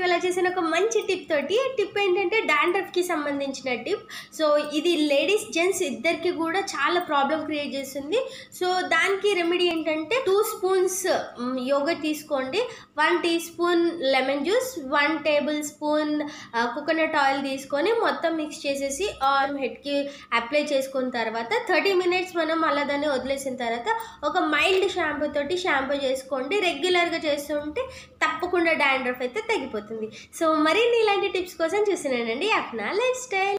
ఇవాళ చేసిన ఒక మంచి టిప్ తోటి టిప్ ఏంటంటే డాండ్రఫ్కి సంబంధించిన టిప్ సో ఇది లేడీస్ జెంట్స్ ఇద్దరికి కూడా చాలా ప్రాబ్లం క్రియేట్ చేస్తుంది సో దానికి రెమెడీ ఏంటంటే టూ స్పూన్స్ యోగ తీసుకోండి one tea spoon lemon juice one table spoon coconut oil తీసుకొని మొత్తం మిక్స్ చేసేసి ఆర్మ్ హెడ్కి అప్లై చేసుకున్న తర్వాత థర్టీ మినిట్స్ మనం అలా దాన్ని వదిలేసిన తర్వాత ఒక మైల్డ్ షాంపూ తోటి షాంపూ చేసుకోండి రెగ్యులర్గా చేస్తుంటే తప్పకుండా డాండ్రఫ్ అయితే తగ్గిపోతుంది సో మరిన్ని ఇలాంటి టిప్స్ కోసం చూసినానండి అప్నా లైఫ్ స్టైల్